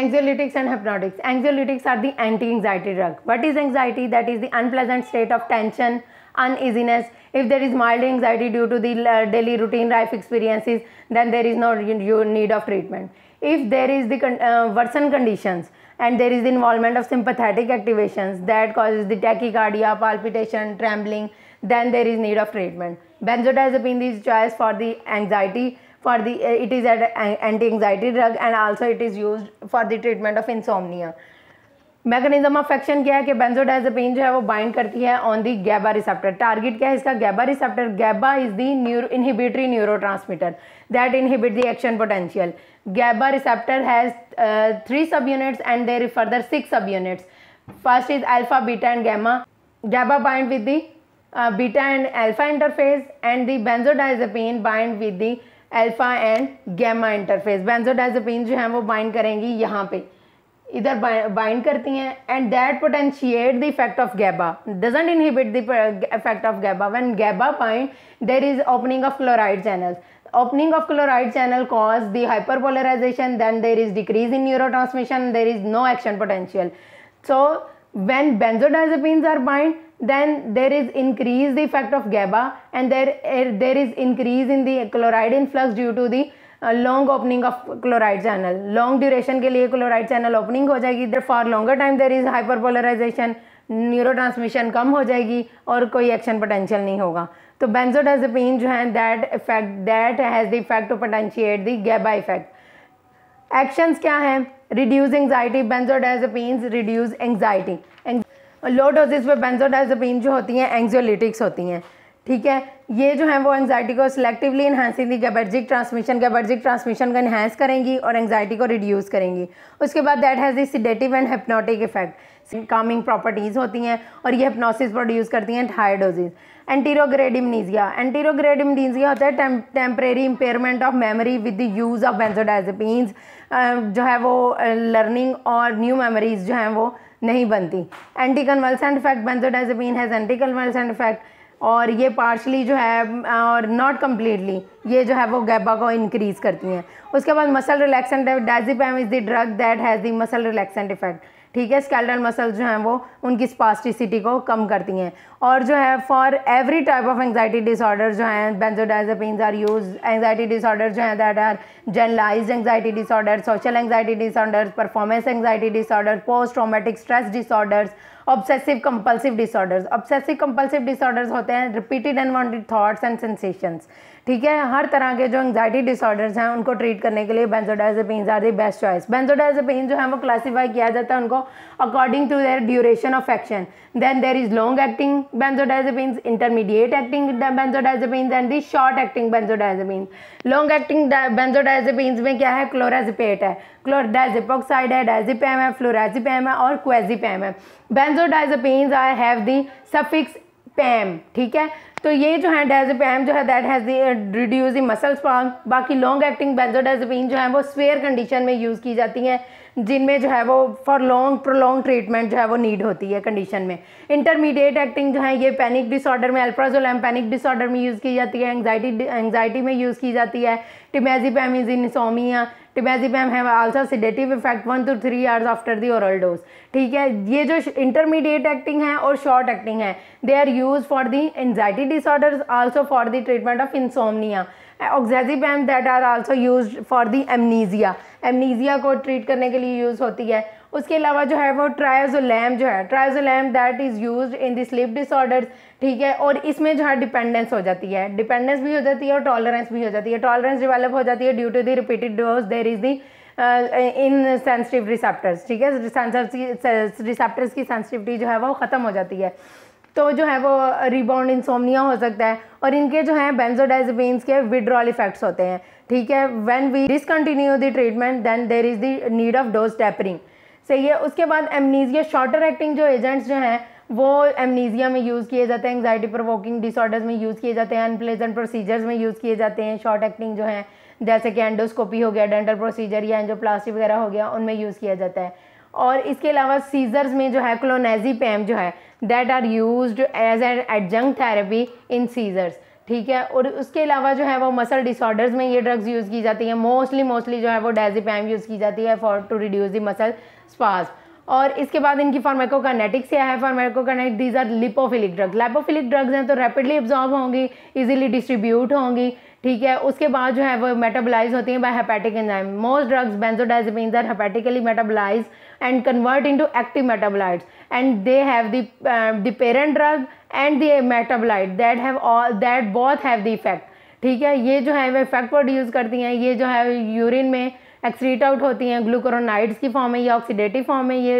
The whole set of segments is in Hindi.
anxiolytics and hypnotics. Anxiolytics are the anti-anxiety drug. What is anxiety? That is the unpleasant state of tension, uneasiness. If there is mild anxiety due to the uh, daily routine life experiences, then there is no need of treatment. If there is the con uh, conditions and there is the involvement of sympathetic activations that causes the tachycardia, palpitation, trembling, then there is need of treatment. Benzodiazepine is choice for the anxiety for the it is an anti-anxiety drug and also it is used for the treatment of insomnia. Mechanism of action क्या है कि बेंजोडाइजेपीन जो है वो बाइंड करती है on the GABA receptor target क्या है इसका GABA receptor GABA is the neuro inhibitory neurotransmitter that inhibit the action potential GABA receptor has three subunits and there further six subunits first is alpha beta and gamma GABA bind with the beta and alpha interface and the benzodiazepine bind with the alpha and gamma interface benzodiazepine जो हैं वो बाइंड करेंगी यहाँ पे इधर बाइंड करती हैं and that potentiate the effect of GABA doesn't inhibit the effect of GABA when GABA bind there is opening of chloride channel opening of chloride channel cause the hyperpolarisation then there is decrease in neurotransmission there is no action potential so when benzodiazepine are bind then there is increased effect of GABA and there, er, there is increase in the chloride influx due to the long opening of chloride channel long duration के लिए क्लोराइड चैनल ओपनिंग हो जाएगी इधर for longer time there is hyperpolarisation neurotransmission कम हो जाएगी और कोई एक्शन पोटेंशियल नहीं होगा तो बेंजोडाजपेन जो है that effect that has the effect to potentiate the GABA effect actions क्या हैं reduce anxiety benzodiazepines reduce anxiety low doses में बेंजोडाइजोपिन जो होती हैं एंगजियोलिटिक्स होती हैं ठीक है ये जो है वो एंगजाइटी को selectively enhancing the GABAergic transmission GABAergic transmission को इन्हांस करेंगी और एंगजाइटी को रिड्यूस करेंगी उसके बाद that has sedative and hypnotic effect calming properties होती हैं और ये हिप्नोसिस प्रोड्यूस करती हैं high anterograde amnesia anterograde amnesia होता है temporary impairment of memory with the use of benzodiazepines जो है वो लर्निंग और न्यू मेमोरीज जो हैं वो नहीं बनती anticonvulsant effect benzodiazepine has anticonvulsant effect और ये पार्शली जो है और नॉट कम्प्लीटली ये जो है वो गैबा को इनक्रीज़ करती हैं उसके बाद muscle relaxant diazepam is the drug that has the muscle relaxant effect ठीक है स्केल्टन मसल जो हैं वो उनकी स्पास्टिसिटी को कम करती हैं और जो है for every type of anxiety disorder जो हैं benzodiazepines are use anxiety disorder जो हैं that are generalise anxiety disorder social anxiety disorders performance anxiety disorder post traumatic stress disorders obsessive compulsive disorders obsessive compulsive disorders होते हैं repeated unwanted thoughts and sensations ठीक है हर तरह के जो एंगजाइटी डिसऑर्डर्स हैं उनको ट्रीट करने के लिए benzodiazepine are the best choice benzodiazepine जो है वो क्लासीफाई किया जाता है उनको according to their duration of action then there is long acting benzodiazepine intermediate acting benzodiazepine and the short acting benzodiazepine long acting benzodiazepine में क्या है क्लोराजिपेट है क्लोरडाइजिपोक्साइड है डाइजिपैम है फ्लोराजिपैम है और क्वेजिपैम है benzodiazepine I have the suffix pam ठीक है तो ये जो है डेजपैम जो है that has reduce the muscle spasm बाकी लॉन्ग एक्टिंग बेंजोडेजोपिन जो है वो स्वेयर कंडीशन में यूज़ की जाती हैं जिनमें जो है वो फॉर लॉन्ग प्रोलॉन्ग ट्रीटमेंट जो है वो नीड होती है कंडीशन में इंटरमीडिएट एक्टिंग जो है ये पैनिक डिसऑर्डर में अल्प्राजोलैम पैनिक डिसऑर्डर में यूज़ की जाती है एंगजाइटी एंगजाइटी में यूज़ की जाती है टिमेजी पैमिजिन सोमिया टिमेजीपैम है also sedative effect one to three hours after the oral dose ठीक है ये जो इंटरमीडिएट एक्टिंग है और शॉर्ट एक्टिंग है they are use for the anxiety disorders also for the treatment of insomnia oxazepam that are also use for the amnesia amnesia को ट्रीट करने के लिए यूज़ होती है उसके अलावा जो है वो ट्रायाजोलैम जो है triazolam that is use in the sleep disorders ठीक है और इसमें जो है डिपेंडेंस हो जाती है डिपेंडेंस भी हो जाती है और टॉलरेंस भी हो जाती है टॉलरेंस डिवेलप हो जाती है due to the repeated dose there is the insensitive receptors ठीक है रिसेप्टर्स की सेंसिटिविटी जो है वो ख़त्म हो जाती है तो जो है वो रिबाउंड इंसोमिया हो सकता है और इनके जो है बेंजोडाइजपीन्स के विड्रॉल इफेक्ट्स होते हैं ठीक है when we discontinue the treatment then there is the need of dose tapering सही है उसके बाद एमनीजिया शॉर्टर एक्टिंग जो एजेंट्स जो हैं वो एमनीजिया में यूज़ किए जाते हैं एंगजाइटी प्रोवोकिंग डिसऑर्डर्स में यूज़ किए जाते हैं अनप्लेजेंट प्रोसीजर्स में यूज़ किए जाते हैं शॉर्ट एक्टिंग जो है जैसे कि एंडोस्कोपी हो गया डेंटल प्रोसीजर या एंजोप्लास्टी वगैरह हो गया उनमें यूज़ किया जाता है और इसके अलावा सीजर्स में जो है क्लोनेजी पैम जो है that are use as an adjunct therapy in seizures ठीक है और उसके अलावा जो है वो मसल डिसऑर्डर्स में ये ड्रग्स यूज़ की जाती है मोस्टली मोस्टली जो है वो पैम यूज़ की जाती है for to reduce the muscle spasm और इसके बाद इनकी फार्माकोकाइनेटिक्स क्या है pharmacokinetic these are lipophilic drugs lipophilic drugs हैं तो रैपिडली एब्जॉर्ब होंगी इजीली डिस्ट्रीब्यूट होंगी ठीक है उसके बाद जो है वो मेटाबोलाइज होती हैं by hepatic enzyme most drugs benzodiazepines are hepatically metabolise and convert into active metabolites and they have the the parent drug and the metabolite that have all that both have the effect ठीक है ये जो है वो इफेक्ट प्रोड्यूस करती हैं ये जो है यूरिन में एक्सरीट आउट होती हैं ग्लूकोरोनाइड्स की फॉर्म में या ऑक्सीडेटिव फॉर्म में ये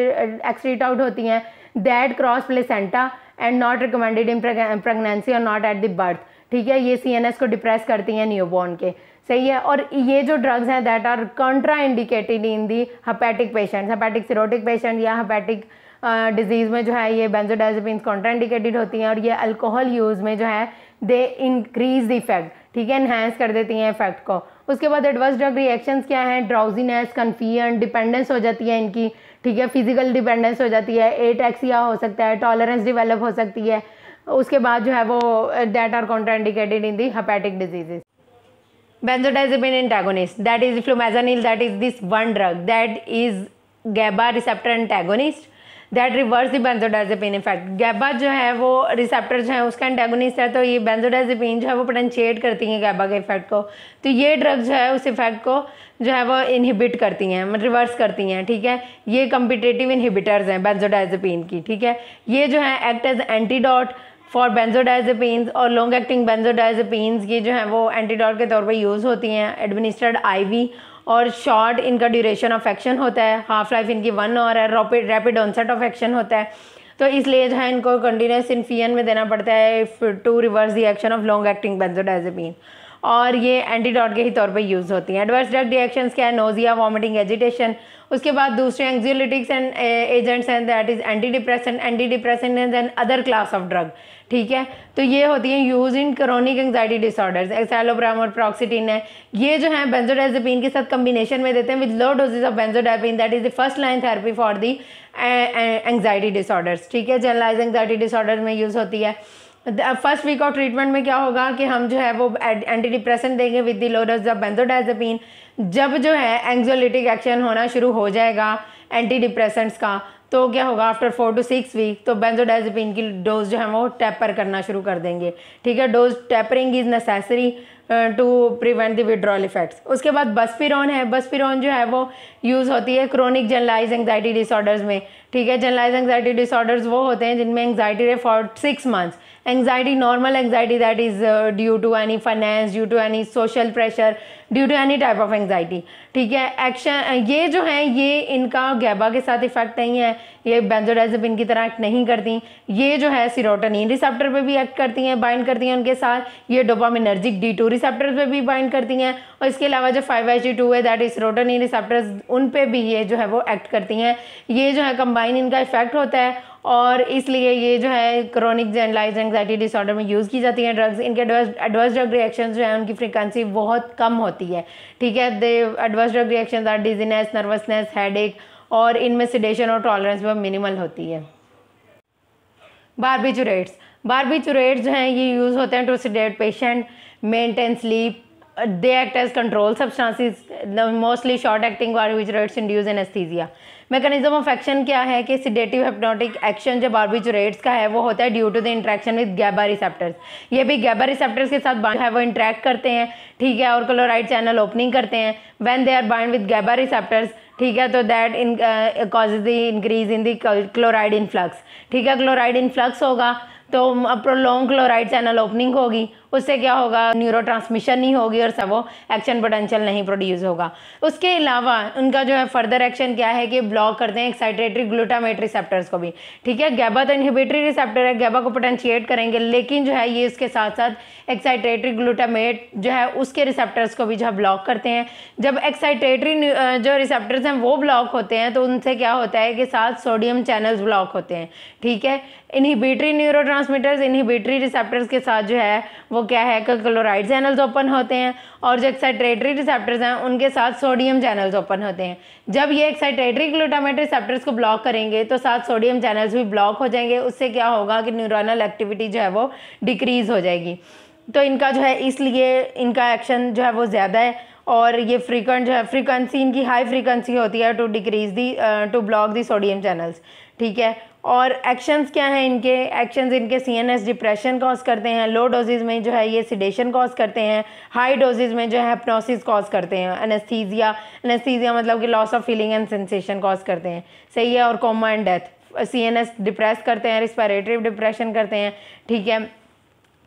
एक्सरीट आउट होती हैं that cross placenta and not recommended in pregnancy और नॉट एट द बर्थ ठीक है ये सी एन एस को डिप्रेस करती हैं न्यूबॉर्न के सही है और ये जो ड्रग्स हैं that are contraindicated in the hepatic patient hepatic cirrhotic patient या हपैटिक डिजीज़ uh, में जो है ये कॉन्ट्रा इंडिकेटेड होती हैं और ये अल्कोहल यूज़ में जो है दे इंक्रीज द इफेक्ट ठीक है इन्हेंस कर देती हैं इफेक्ट को उसके बाद एडवर्स ड्रग रिएक्शंस क्या हैं ड्राउजीनेस कन्फ्यूजन डिपेंडेंस हो जाती है इनकी ठीक है फिजिकल डिपेंडेंस हो जाती है एटैक्सिया हो सकता है टॉलरेंस डिवेलप हो सकती है उसके बाद जो है वो that are contraindicated in the hepatic diseases benzodiazepine antagonist that is flumazanil that is this one drug that is GABA receptor antagonist that reverse the benzodiazepine effect GABA जो है वो रिसेप्टर जो है उसका एंटेगोनिस्ट है तो ये बेंजोडाजेपिन जो है वो पोटेंशिएट करती हैं गैबा के इफेक्ट को तो ये ड्रग जो है उस इफेक्ट को जो है वो इनहिबिट करती हैं मतलब रिवर्स करती हैं ठीक है ये कम्पिटेटिव इनहिबिटर्स हैं बेंजोडाजेपिन की ठीक है ये जो है act as antidote for benzodiazepine और लॉन्ग एक्टिंग बेंजोडाइजेपिन ये जो है वो एंटीडॉट के तौर पर यूज़ होती हैं एडमिनिस्ट्रेड आईवी और शॉर्ट इनका ड्यूरेशन ऑफ एक्शन होता है हाफ लाइफ इनकी वन और है rapid rapid onset of action होता है तो इसलिए जो है इनको कंटिन्यूस इन्फियन में देना पड़ता है to reverse the action of long acting benzodiazepine और ये एंटीडॉट के ही तौर पे यूज़ होती हैं एडवर्स ड्रग रिएक्शंस क्या है नोजिया वॉमिटिंग एजिटेशन उसके बाद दूसरे एंगजियोलिटिक्स एंड एजेंट्स हैं that is antidepressant antidepressant and then other class of drug ठीक है तो ये होती हैं use in chronic anxiety disorders escitalopram और प्रॉक्सिटीन है ये जो है बेंजोडाइजेपिन के साथ कम्बिनेशन में देते हैं with low doses of benzodiazepine that is the first line therapy for the anxiety disorders ठीक है जनरलाइज एंगजाइटी डिसऑर्डर्स में यूज़ होती है फर्स्ट वीक ऑफ ट्रीटमेंट में क्या होगा कि हम जो है वो एंटी डिप्रेशन देंगे विद दी लोरस जब बेंजोडाइजपिन जब जो है एंग्जोलिटिक एक्शन होना शुरू हो जाएगा एंटी डिप्रेसेंट्स का तो क्या होगा after four to six week तो बेंजोडाइजपिन की डोज जो है वो टैपर करना शुरू कर देंगे ठीक है dose tapering is necessary to prevent the withdrawal effects उसके बाद बसपिरोन है बसपिरोन जो है वो यूज़ होती है क्रोनिक जनरलाइज एंगजाइटी डिसऑर्डर्स में ठीक है जनरलाइज एंगजाइटी डिसऑर्डर्स वो होते हैं जिनमें एंगजाइटी रहे for six months anxiety normal anxiety that is uh, due to any finance due to any social pressure due to any type of anxiety ठीक है एक्शन ये जो है ये इनका गैबा के साथ इफेक्ट नहीं है ये बेंजोडाइजिप इनकी तरह एक्ट नहीं करती ये जो है सीरोटोनिन रिसेप्टर पे भी एक्ट करती हैं बाइंड करती हैं उनके साथ ये डोपामिनर्जिक डी टू रिसेप्टर पे भी बाइंड करती हैं और इसके अलावा जो फाइव एच टू है दैट इज सीरोटोनिन रिसेप्टर्स उन पे भी ये जो है वो एक्ट करती हैं ये जो है कंबाइन इनका इफेक्ट होता है और इसलिए ये जो है क्रोनिक जनलाइज एंगजाइटी डिसऑर्डर में यूज़ की जाती हैं ड्रग्स इनके एडवर्स एडवर्स ड्रग रिएक्शन जो है उनकी फ्रिक्वेंसी बहुत कम होती है होती है ठीक है they adverse drug reaction are dizziness nervousness head और इनमें सिडेशन और टॉलरेंस भी मिनिमल होती है बारबीचुरेट्स बारबीचुरेट्स जो हैं ये यूज़ होते हैं to sedate patient maintain sleep they act as control substances mostly short acting barbiturates induce anaesthesia mechanism of action क्या है कि सिडेटिव हेप्नोटिक एक्शन जो बारबिचुरेट्स का है वो होता है due to the interaction with GABA receptors ये भी गैबा रिसेप्टर्स के साथ बाइंड है वो इंट्रैक्ट करते हैं ठीक है और क्लोराइड चैनल ओपनिंग करते हैं when they are bind with GABA receptors ठीक है तो that in causes the increase in the chloride influx ठीक है क्लोराइड इन्फ्लक्स होगा तो प्रोलोंग क्लोराइड चैनल ओपनिंग होगी उससे क्या होगा न्यूरो ट्रांसमिशन नहीं होगी और सब वो एक्शन पोटेंशियल नहीं प्रोड्यूस होगा उसके अलावा उनका जो है फर्दर एक्शन क्या है कि ब्लॉक करते हैं एक्साइटेटरी ग्लूटामेट रिसेप्टर्स को भी ठीक है गैबा तो इनहिबिटरी रिसेप्टर है गैबा को पोटेंशिएट करेंगे लेकिन जो है ये इसके साथ साथ एक्साइटेटरी ग्लूटामेट जो है उसके रिसेप्टर्स को भी जो है ब्लॉक करते हैं जब एक्साइटेटरी जो रिसेप्टर्स हैं वो ब्लॉक होते हैं तो उनसे क्या होता है कि साथ सोडियम चैनल्स ब्लॉक होते हैं ठीक है इनहिबिटरी न्यूरो इनहिबिटरी रिसेप्टर्स के साथ जो है वो वो क्या है कि क्लोराइड चैनल्स ओपन होते हैं और जो एक्साइटेटरी रिसेप्टर्स हैं उनके साथ सोडियम चैनल्स ओपन होते हैं जब ये एक्साइटेटरी ग्लूटामेट रिसेप्टर्स को ब्लॉक करेंगे तो साथ सोडियम चैनल्स भी ब्लॉक हो जाएंगे उससे क्या होगा कि न्यूरोनल एक्टिविटी जो है वो डिक्रीज़ हो जाएगी तो इनका जो है इसलिए इनका एक्शन जो है वो ज़्यादा है और ये फ्रीकेंट जो है फ्रीक्वेंसी इनकी हाई फ्रीक्वेंसी होती है to decrease the to block the sodium channels ठीक है और एक्शंस क्या हैं इनके एक्शंस इनके सीएनएस डिप्रेशन कॉज करते हैं लो डोजेज में जो है ये सिडेशन कॉज करते हैं हाई डोजेज में जो है हप्नोसिस कॉज करते हैं अनस्थीजिया अनस्थीजिया मतलब कि loss of feeling and sensation cause करते हैं सही है और coma and death C N S depress करते हैं रिस्पायरेटरी डिप्रेशन करते हैं ठीक है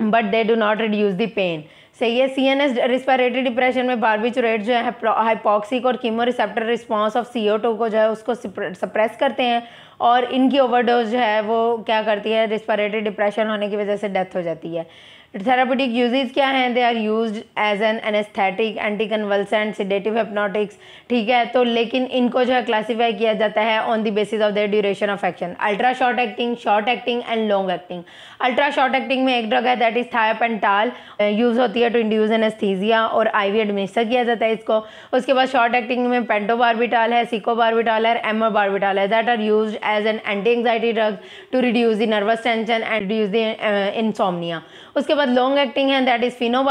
but they do not reduce the pain सही है C N S respiratory depression में बारबीचुरेट जो है हाइपॉक्सिक और chemoreceptor response of C O two को जो है उसको सप्रेस करते हैं और इनकी ओवरडोज जो है वो क्या करती है रिस्पायरेटरी डिप्रेशन होने की वजह से डेथ हो जाती है थेरापेटिक यूजेज क्या हैं they are use as an anaesthetic anticonvulsant sedative hypnotics ठीक है तो लेकिन इनको जो है क्लासीफाई किया जाता है on the basis of the duration of action ultra short acting short acting and long acting ultra short acting में एक ड्रग है दैट इज थायपेंटाल यूज़ होती है टू इंड्यूज एनेस्थीजिया और आई वी एडमिनिस्टर किया जाता है इसको उसके बाद शॉर्ट एक्टिंग में बारबिटाल है सिकोबार्बिटाल है एमो बारबिटाल है that are use as an anti anxiety drug to reduce the nervous tension and reduce the insomnia उसके बाद बाद लॉन्ग एक्टिंग है that is 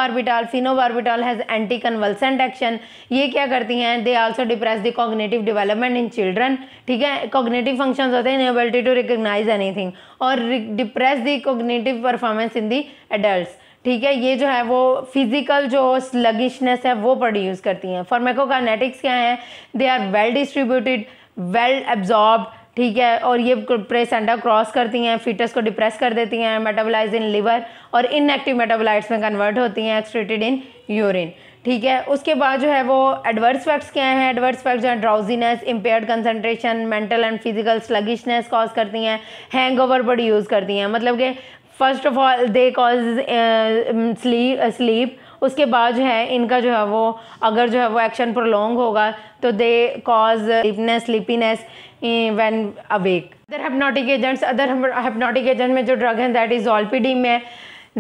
phenobarbital has anticonvulsant action ये क्या करती हैं they also depress the cognitive development in children ठीक है कॉग्नेटिव फंक्शन होते हैं इनेबिलिटी टू रिकोगनाइज एनीथिंग और depress the cognitive performance in the adult ठीक है ये जो है वो फिजिकल जो स्लगिशनेस है वो प्रोड्यूस करती हैं फॉर्मेकोकानेटिक्स क्या हैं they are well distributed well absorbed ठीक है और ये प्रेस क्रॉस करती हैं फीटस को डिप्रेस कर देती हैं मेटाबोलाइज इन लिवर और इनएक्टिव मेटाबोलाइट्स में कन्वर्ट होती हैं एक्सट्रेटेड इन यूरिन ठीक है उसके बाद जो है वो एडवर्स इफेक्ट्स क्या हैं एडवर्स इफेक्ट्स जो है drowsiness impaired concentration mental and physical sluggishness cause करती हैं हैंग बड़ी यूज़ करती हैं मतलब कि first of all they cause sleep उसके बाद जो है इनका जो है वो अगर जो है वो एक्शन प्रोलोंग होगा तो they cause limpness sleepiness when awake other hypnotic agents other hypnotic agent में जो ड्रग हैं दैट इज़ ऑल्पीडीम है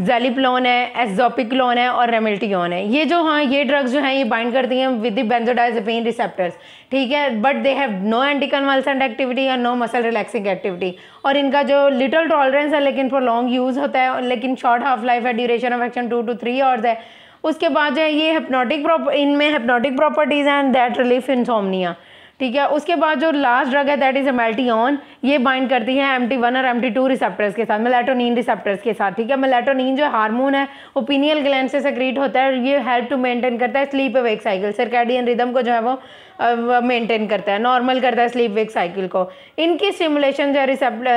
जेलिप्लोन है एजोपिक्लोन है और रेमिल्टियोन है ये जो हाँ ये ड्रग्स जो हैं ये बाइंड करती हैं विद द बेंजोडाइजपेन रिसेप्टर्स ठीक है but they have no anticonvulsant activity या नो मसल रिलैक्सिंग एक्टिविटी और इनका जो लिटल टॉलरेंस है लेकिन फॉर लॉन्ग यूज़ होता है लेकिन शॉर्ट हाफ लाइफ है duration of action two to three hours है उसके बाद जो है ये हेप्नोटिक इनमें hypnotic properties and that relief insomnia ठीक है उसके बाद जो लास्ट ड्रग है दैट इज ऑन ये बाइंड करती है एम टी वन और एम टी टू रिसेप्टर्स के साथ मेलेटोनिन रिसेप्टर्स के साथ ठीक है मेलेटोनिन जो हार्मोन है वो पीनियल ग्लैंड से सेक्रीट होता है और ये हेल्प टू मेंटेन करता है sleep wake cycle circadian rhythm को जो है वो मेंटेन करता है नॉर्मल करता है स्लीप वेक साइकिल को इनकी स्टिमुलेशन जो है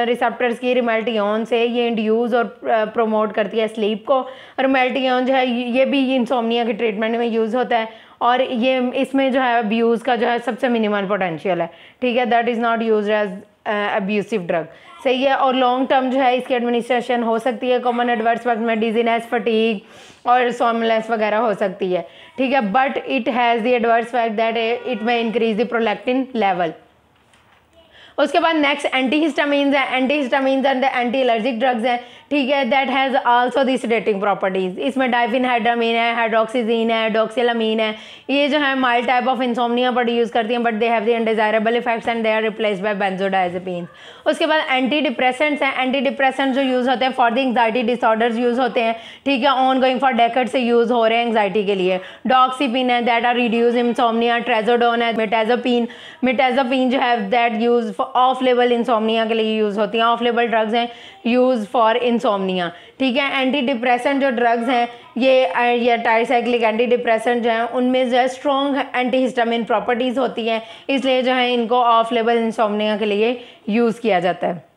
रिसेप्टर्स की ऑन से ये इंड्यूज और प्रोमोट करती है स्लीप को और ऑन जो है ये भी इंसोमिया के ट्रीटमेंट में यूज़ होता है और ये इसमें जो है अब्यूज़ का जो है सबसे मिनिमल पोटेंशियल है ठीक है that is not use as abusive drug सही है और लॉन्ग टर्म जो है इसकी एडमिनिस्ट्रेशन हो सकती है कॉमन एडवर्स वक्त में डिजीनेस फटीक और सोमलेस वगैरह हो सकती है ठीक है but it has the adverse fact that it may increase the prolactin level उसके बाद नेक्स्ट एंटी हिस्टामीन्स हैं anti histamines and anti allergic drugs हैं ठीक है that has also sedating properties इसमें हाइड्रामीन है हाइड्रोक्सीजीन है डॉक्सिलामीन है ये जो है माइल्ड टाइप ऑफ इंसोमिया पर यूज़ करती हैं but they have the undesirable effects and they are replace by benzodiazepine उसके बाद एंटी डिप्रेसेंट्स हैं एंटी डिप्रेसेंट जो यूज़ होते हैं for the anxiety disorders use होते हैं ठीक है ऑन गोइंग फॉर डेकेड से यूज़ हो रहे हैं एंगजाइटी के लिए डॉक्सीपिन है that are reduce insomnia trazodone है मिटेजोपिन मिटाजोपिन जो है दैट यूज़ ऑफ लेवल इंसोमिया के लिए यूज़ होती हैं ऑफ लेवल ड्रग्स हैं यूज़ फॉर इन इंसोमनिया ठीक है एंटी डिप्रेसेंट जो ड्रग्स हैं ये या टाइसाइक्लिक एंटी डिप्रेसेंट जो हैं उनमें जो है स्ट्रॉन्ग एंटी हिस्टामिन प्रॉपर्टीज़ होती हैं इसलिए जो है इनको ऑफ लेवल इंसोमनिया के लिए यूज़ किया जाता है